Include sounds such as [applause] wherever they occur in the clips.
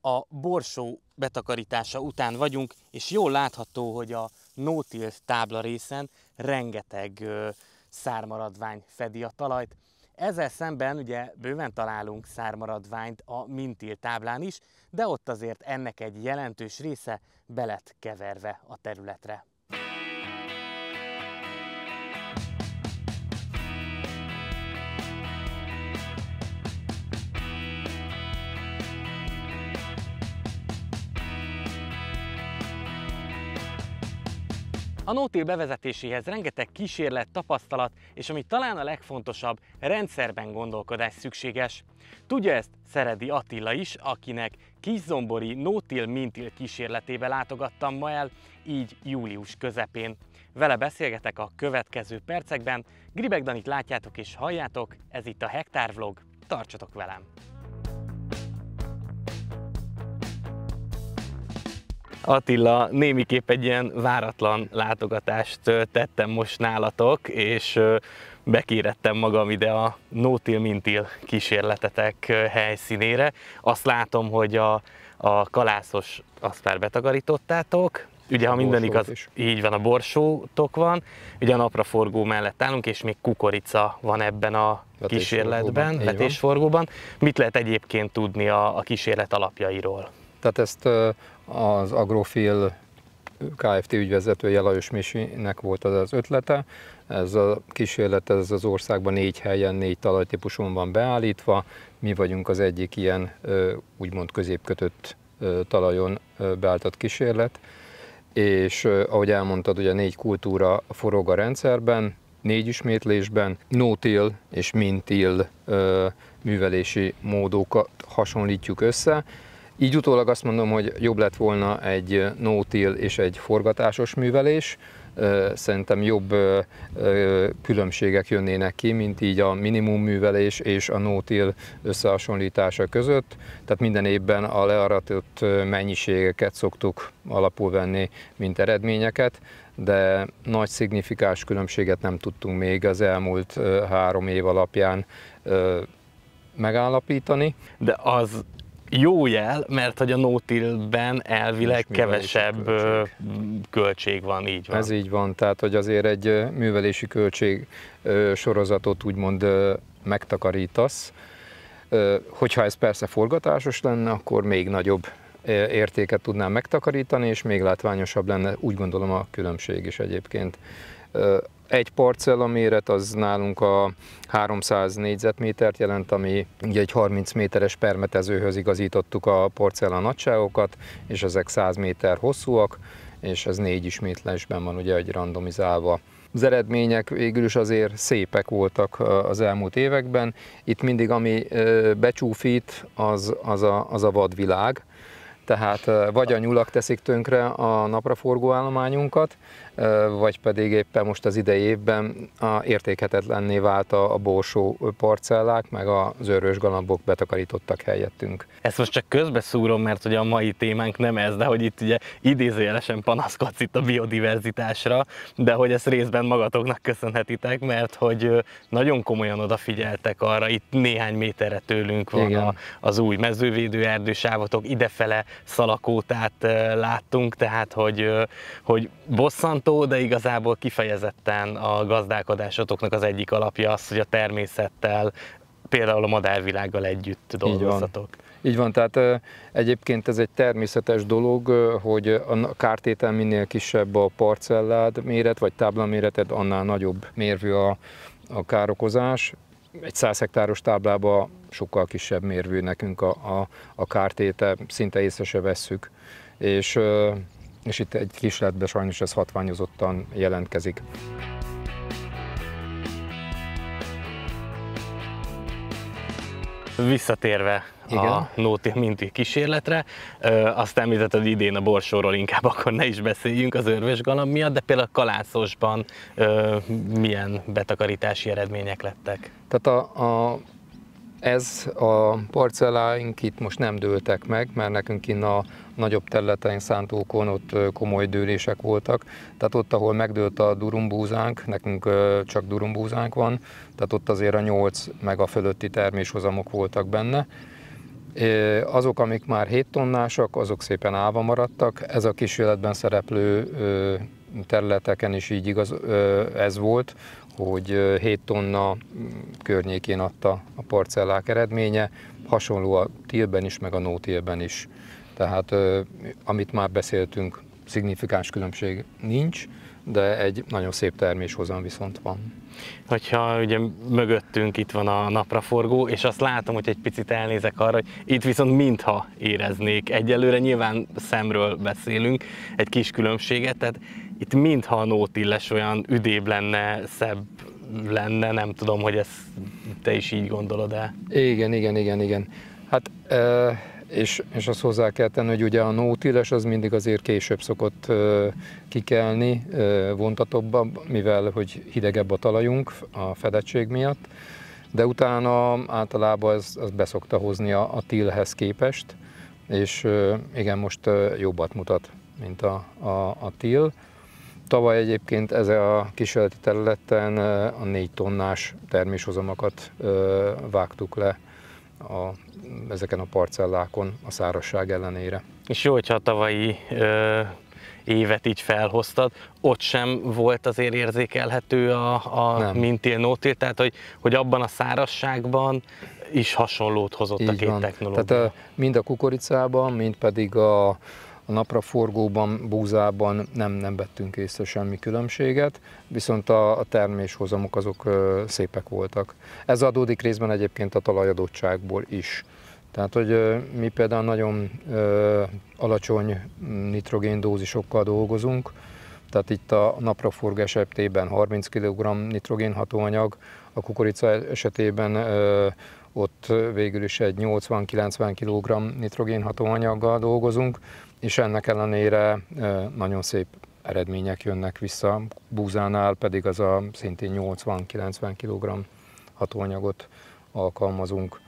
a borsó betakarítása után vagyunk, és jól látható, hogy a no tábla részen rengeteg szármaradvány fedi a talajt. Ezzel szemben ugye bőven találunk szármaradványt a mintil táblán is, de ott azért ennek egy jelentős része belet keverve a területre. A Nótil bevezetéséhez rengeteg kísérlet, tapasztalat és ami talán a legfontosabb, rendszerben gondolkodás szükséges. Tudja ezt Szeredi Attila is, akinek Kiszombori Nótil Mintil kísérletébe látogattam ma el, így július közepén. Vele beszélgetek a következő percekben, Gribek Danit látjátok és halljátok, ez itt a Hektár Vlog, tartsatok velem! Attila, némiképp egy ilyen váratlan látogatást tettem most nálatok, és bekérettem magam ide a Nótil Mintil kísérletetek helyszínére. Azt látom, hogy a, a kalászos azt már betagarítottátok, Ugye, ha minden igaz, is. így van, a borsótok van, ugye a napraforgó mellett állunk, és még kukorica van ebben a vetésforgóban. kísérletben, vetésforgóban. Mit lehet egyébként tudni a, a kísérlet alapjairól? Tehát ezt az Agrofil Kft. ügyvezetője Lajos Misinek volt az az ötlete. Ez a kísérlet ez az országban négy helyen, négy talajtípuson van beállítva. Mi vagyunk az egyik ilyen úgymond középkötött talajon beálltott kísérlet. És ahogy elmondtad, ugye négy kultúra forog a rendszerben, négy ismétlésben, no-till és mintil művelési módokat hasonlítjuk össze így utólag azt mondom, hogy jobb lett volna egy no és egy forgatásos művelés, szerintem jobb különbségek jönnének ki, mint így a minimum művelés és a no összehasonlítása között. Tehát minden évben a learatott mennyiségeket szoktuk alapul venni, mint eredményeket, de nagy szignifikáns különbséget nem tudtunk még az elmúlt három év alapján megállapítani. De az jó jel, mert hogy a ben elvileg kevesebb költség. költség van, így van. Ez így van, tehát hogy azért egy művelési költség sorozatot úgymond megtakarítasz. Hogyha ez persze forgatásos lenne, akkor még nagyobb értéket tudnám megtakarítani, és még látványosabb lenne, úgy gondolom a különbség is egyébként. Egy parcella méret az nálunk a 300 négyzetmétert jelent, ami ugye egy 30 méteres permetezőhöz igazítottuk a porcella nagyságokat, és ezek 100 méter hosszúak, és ez négy ismétlesben van ugye egy randomizálva. Az eredmények végül is azért szépek voltak az elmúlt években. Itt mindig ami becsúfít, az, az, a, az a vadvilág. Tehát vagy a nyulak teszik tönkre a napraforgó állományunkat, vagy pedig éppen most az idei évben a értékhetetlenné vált a, borsó parcellák, meg az örös galambok betakarítottak helyettünk. Ezt most csak közbeszúrom, mert ugye a mai témánk nem ez, de hogy itt ugye idézőjelesen panaszkodsz itt a biodiverzitásra, de hogy ezt részben magatoknak köszönhetitek, mert hogy nagyon komolyan odafigyeltek arra, itt néhány méterre tőlünk van Igen. a, az új mezővédő erdősávotok, idefele szalakótát láttunk, tehát hogy, hogy bosszant bosszantó, de igazából kifejezetten a gazdálkodásotoknak az egyik alapja az, hogy a természettel, például a madárvilággal együtt dolgozzatok. Így van. Így van, tehát egyébként ez egy természetes dolog, hogy a kártétel minél kisebb a parcellád méret, vagy táblaméreted, annál nagyobb mérvű a, a károkozás. Egy 100 hektáros táblában sokkal kisebb mérvű nekünk a, a, a kártétel, szinte észre se vesszük. És és itt egy kísérletben sajnos ez hatványozottan jelentkezik. Visszatérve Igen. a Nóti Minti kísérletre, ö, azt említetted idén a borsóról inkább akkor ne is beszéljünk az örvös galamb miatt, de például a kalászosban ö, milyen betakarítási eredmények lettek? Tehát a, a ez a parcelláink itt most nem dőltek meg, mert nekünk innen a nagyobb területen, szántókon ott komoly dőlések voltak. Tehát ott, ahol megdőlt a durumbúzánk, nekünk csak durumbúzánk van, tehát ott azért a 8 meg a fölötti terméshozamok voltak benne. Azok, amik már 7 tonnásak, azok szépen állva maradtak. Ez a kísérletben szereplő területeken is így igaz, ez volt, hogy 7 tonna mm, környékén adta a parcellák eredménye, hasonló a tilben is, meg a nótilben is. Tehát amit már beszéltünk, szignifikáns különbség nincs, de egy nagyon szép terméshozam viszont van. Hogyha ugye mögöttünk itt van a napraforgó, és azt látom, hogy egy picit elnézek arra, hogy itt viszont mintha éreznék. Egyelőre nyilván szemről beszélünk, egy kis különbséget, tehát itt mintha a nótilles olyan üdébb lenne, szebb lenne, nem tudom, hogy ezt te is így gondolod el. Igen, igen, igen, igen. Hát, és, és azt hozzá kell tenni, hogy ugye a nótiles az mindig azért később szokott kikelni, vontatóbbabb, mivel hogy hidegebb a talajunk a fedettség miatt, de utána általában ez, ez beszokta hozni a, a tilhez képest, és igen, most jobbat mutat, mint a, a, a til. Tavaly egyébként ez a kísérleti területen a négy tonnás terméshozamokat vágtuk le a, ezeken a parcellákon a szárazság ellenére. És jó, hogyha a tavalyi ö, évet így felhoztad, ott sem volt azért érzékelhető a, a mintél, nótél, tehát hogy, hogy abban a szárazságban is hasonlót hozott így a két van. technológia. Tehát mind a kukoricában, mind pedig a a napraforgóban, búzában nem, nem vettünk észre semmi különbséget, viszont a, a terméshozamok azok ö, szépek voltak. Ez adódik részben egyébként a talajadottságból is. Tehát, hogy ö, mi például nagyon ö, alacsony nitrogéndózisokkal dolgozunk, tehát itt a napraforg esetében 30 kg nitrogénhatóanyag, a kukorica esetében ott végül is egy 80-90 kg nitrogén hatóanyaggal dolgozunk, és ennek ellenére nagyon szép eredmények jönnek vissza. Búzánál pedig az a szintén 80-90 kg hatóanyagot alkalmazunk.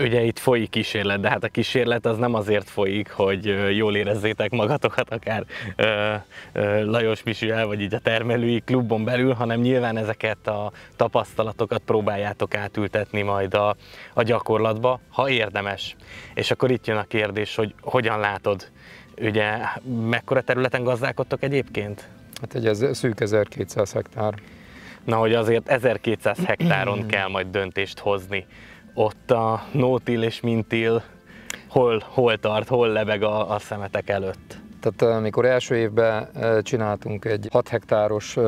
Ugye itt folyik kísérlet, de hát a kísérlet az nem azért folyik, hogy jól érezzétek magatokat akár ö, ö, Lajos Misivel, vagy így a termelői klubon belül, hanem nyilván ezeket a tapasztalatokat próbáljátok átültetni majd a, a gyakorlatba, ha érdemes. És akkor itt jön a kérdés, hogy hogyan látod, ugye mekkora területen gazdálkodtok egyébként? Hát egy ez, szűk 1200 hektár. Na, hogy azért 1200 hektáron kell majd döntést hozni ott a nótil és mintil hol, hol tart, hol lebeg a, a szemetek előtt? Tehát eh, amikor első évben eh, csináltunk egy 6 hektáros eh,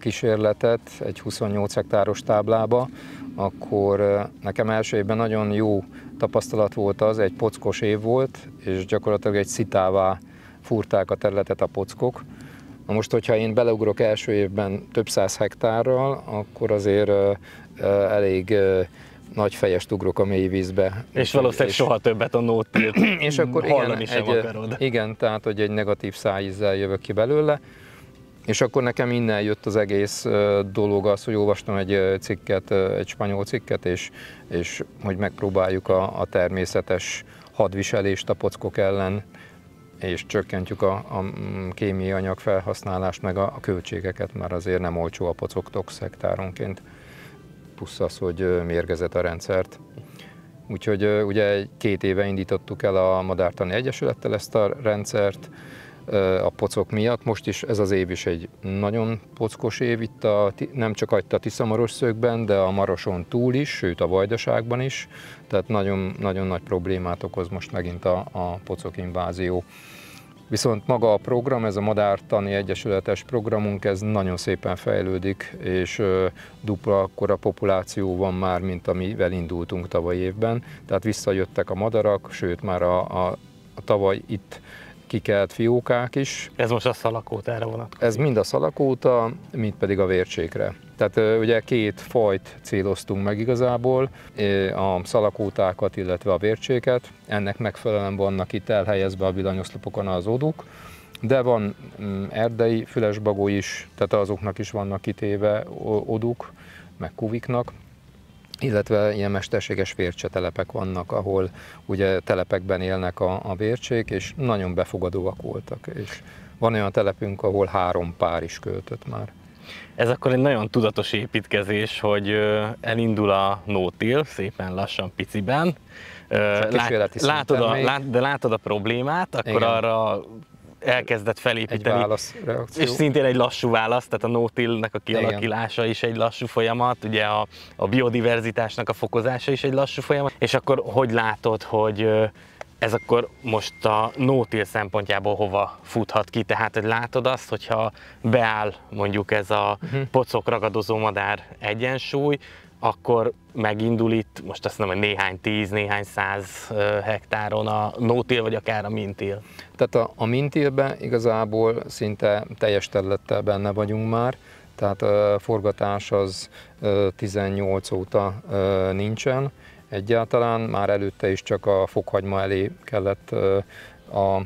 kísérletet egy 28 hektáros táblába, akkor nekem első évben nagyon jó tapasztalat volt az, egy pockos év volt, és gyakorlatilag egy szitává fúrták a területet a pockok. Na most, hogyha én beleugrok első évben több száz hektárral, akkor azért elég nagy fejest ugrok a mély vízbe. És valószínűleg és, soha többet a nótilt [clears throat] és akkor igen, egy, akarod. Igen, tehát hogy egy negatív szájízzel jövök ki belőle. És akkor nekem innen jött az egész dolog az, hogy olvastam egy cikket, egy spanyol cikket, és, és hogy megpróbáljuk a, a természetes hadviselést a pockok ellen, és csökkentjük a, a mm, kémiai anyag felhasználást, meg a, a költségeket, mert azért nem olcsó a pocok toxektáronként plusz az, hogy mérgezett a rendszert. Úgyhogy ugye két éve indítottuk el a Madártani Egyesülettel ezt a rendszert a pocok miatt. Most is ez az év is egy nagyon pockos év itt a, nem csak a Tiszamaros szögben, de a Maroson túl is, sőt a Vajdaságban is. Tehát nagyon, nagyon nagy problémát okoz most megint a, a pocok invázió. Viszont maga a program, ez a Madártani Egyesületes programunk, ez nagyon szépen fejlődik, és dupla akkora populáció van már, mint amivel indultunk tavaly évben. Tehát visszajöttek a madarak, sőt már a, a, a tavaly itt kikelt fiókák is. Ez most a szalakóta erre vonatkozik? Ez mind a szalakóta, mind pedig a vércsékre. Tehát ugye két fajt céloztunk meg igazából, a szalakótákat, illetve a vércséket. Ennek megfelelően vannak itt elhelyezve a villanyoszlopokon az oduk, de van mm, erdei fülesbagó is, tehát azoknak is vannak kitéve oduk, meg kuviknak, illetve ilyen mesterséges vércsetelepek vannak, ahol ugye telepekben élnek a, a vércsék, és nagyon befogadóak voltak. És van olyan telepünk, ahol három pár is költött már. Ez akkor egy nagyon tudatos építkezés, hogy elindul a nótil, szépen lassan piciben, Lát, látod a, lát, de látod a problémát, akkor Igen. arra elkezdett felépíteni. Egy válasz, reakció. És szintén egy lassú válasz, tehát a no a kialakulása is egy lassú folyamat, ugye a, a biodiverzitásnak a fokozása is egy lassú folyamat, és akkor hogy látod, hogy ez akkor most a no szempontjából hova futhat ki? Tehát hogy látod azt, hogyha beáll mondjuk ez a mhm. pocok ragadozó madár egyensúly, akkor megindul itt, most azt mondom, hogy néhány tíz, néhány száz hektáron a nótil, vagy akár a mintil. Tehát a, a mintilben igazából szinte teljes területtel benne vagyunk már, tehát a forgatás az 18 óta nincsen egyáltalán, már előtte is csak a fokhagyma elé kellett a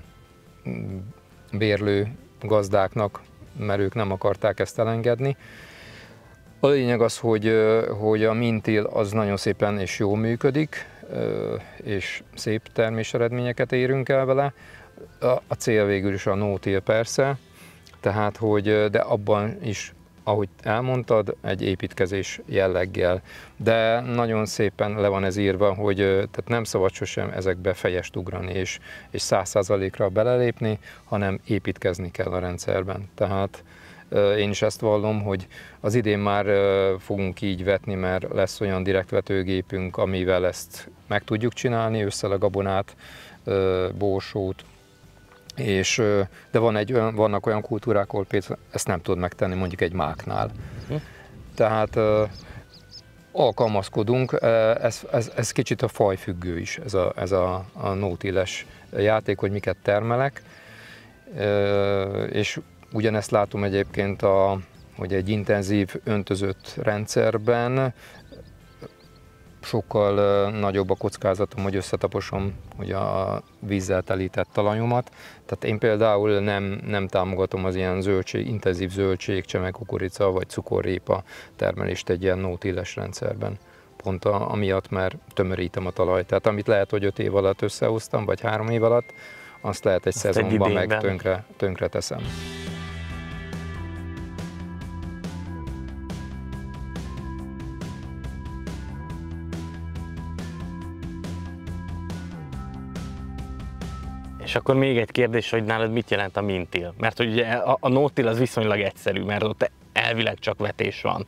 bérlő gazdáknak, mert ők nem akarták ezt elengedni. A lényeg az, hogy, hogy a mintil az nagyon szépen és jól működik, és szép termés eredményeket érünk el vele. A cél végül is a no persze, tehát hogy, de abban is ahogy elmondtad, egy építkezés jelleggel. De nagyon szépen le van ez írva, hogy tehát nem szabad sosem ezekbe fejest ugrani és száz százalékra belelépni, hanem építkezni kell a rendszerben. Tehát én is ezt vallom, hogy az idén már fogunk így vetni, mert lesz olyan direktvetőgépünk, amivel ezt meg tudjuk csinálni, összele gabonát, borsót, és, de van egy, vannak olyan kultúrák, ahol ezt nem tud megtenni, mondjuk egy máknál. Hm. Tehát alkalmazkodunk, ez, ez, ez kicsit a fajfüggő is, ez a, ez a, a nótiles játék, hogy miket termelek, és Ugyanezt látom egyébként, a, hogy egy intenzív öntözött rendszerben sokkal nagyobb a kockázatom, hogy összetaposom hogy a vízzel telített talajomat. Tehát én például nem, nem támogatom az ilyen zöldség, intenzív zöldség, csemek, kukorica vagy cukorrépa termelést egy ilyen nótiles rendszerben. Pont a, amiatt, mert tömörítem a talajt. Tehát amit lehet, hogy öt év alatt összehoztam, vagy három év alatt, azt lehet egy azt szezonban egy meg tönkre, tönkre teszem. akkor még egy kérdés, hogy nálad mit jelent a mintil? Mert hogy ugye a, a nótil az viszonylag egyszerű, mert ott elvileg csak vetés van.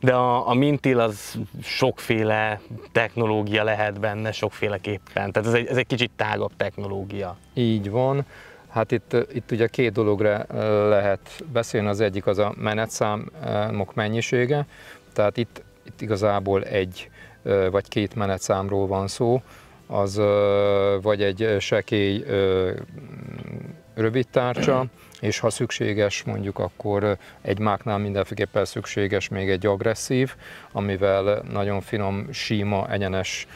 De a, a mintil az sokféle technológia lehet benne, sokféleképpen. Tehát ez egy, ez egy kicsit tágabb technológia. Így van. Hát itt, itt ugye két dologra lehet beszélni, az egyik az a menetszámok mennyisége, tehát itt, itt igazából egy vagy két menetszámról van szó, az vagy egy sekély rövidtárcsa, [clears throat] és ha szükséges, mondjuk akkor egy máknál mindenféleképpen szükséges még egy agresszív, amivel nagyon finom, síma, egyenes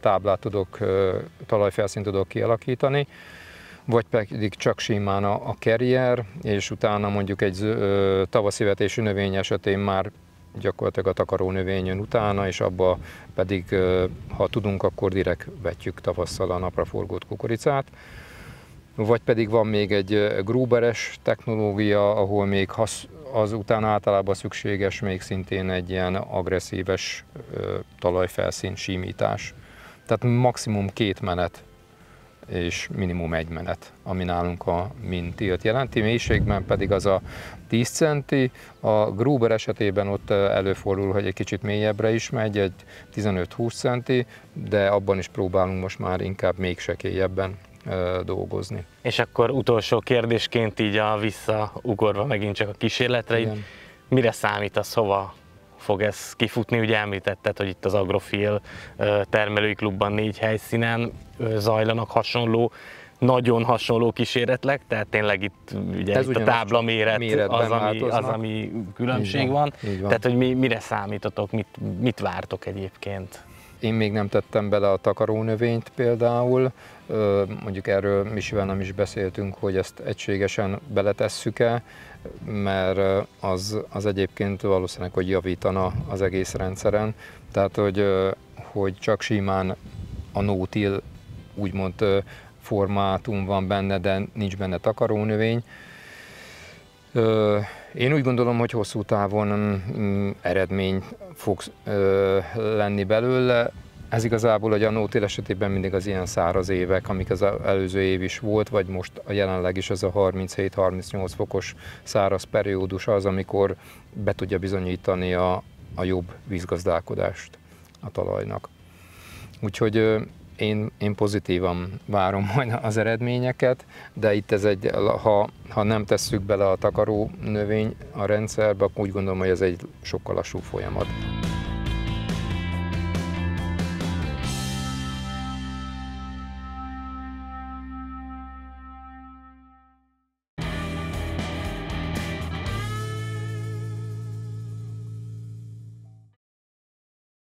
táblát tudok, talajfelszínt tudok kialakítani, vagy pedig csak simán a, a és utána mondjuk egy tavaszivetésű növény esetén már gyakorlatilag a növény jön utána, és abba pedig, ha tudunk, akkor direkt vetjük tavasszal a napraforgót kukoricát. Vagy pedig van még egy grúberes technológia, ahol még hasz, az után általában szükséges még szintén egy ilyen agresszíves talajfelszín simítás. Tehát maximum két menet és minimum egy menet, ami nálunk a min tilt jelenti, mélységben pedig az a 10 centi, a Gruber esetében ott előfordul, hogy egy kicsit mélyebbre is megy, egy 15-20 centi, de abban is próbálunk most már inkább még sekélyebben dolgozni. És akkor utolsó kérdésként így a visszaugorva megint csak a kísérletre, Igen. mire számít számítasz, hova fog ez kifutni. Ugye említetted, hogy itt az Agrofil termelői klubban négy helyszínen zajlanak hasonló nagyon hasonló kísérletek, tehát tényleg itt ugye Ez itt a tábla méret az ami, az, ami különbség így van. van. Így van. Tehát, hogy mi, mire számítotok, mit, mit vártok egyébként? Én még nem tettem bele a takarónövényt például, mondjuk erről Misivel nem is beszéltünk, hogy ezt egységesen beletesszük-e, mert az, az egyébként valószínűleg, hogy javítana az egész rendszeren. Tehát, hogy, hogy csak simán a nótil úgymond formátum van benne, de nincs benne takarónövény. Én úgy gondolom, hogy hosszú távon mm, eredmény fog lenni belőle. Ez igazából a gyanótél esetében mindig az ilyen száraz évek, amik az előző év is volt, vagy most a jelenleg is az a 37-38 fokos száraz periódus az, amikor be tudja bizonyítani a, a jobb vízgazdálkodást a talajnak. Úgyhogy én, én pozitívan várom [laughs] majd az eredményeket, de itt ez egy, ha, ha nem tesszük bele a takaró növény a rendszerbe, akkor úgy gondolom, hogy ez egy sokkal lassú folyamat.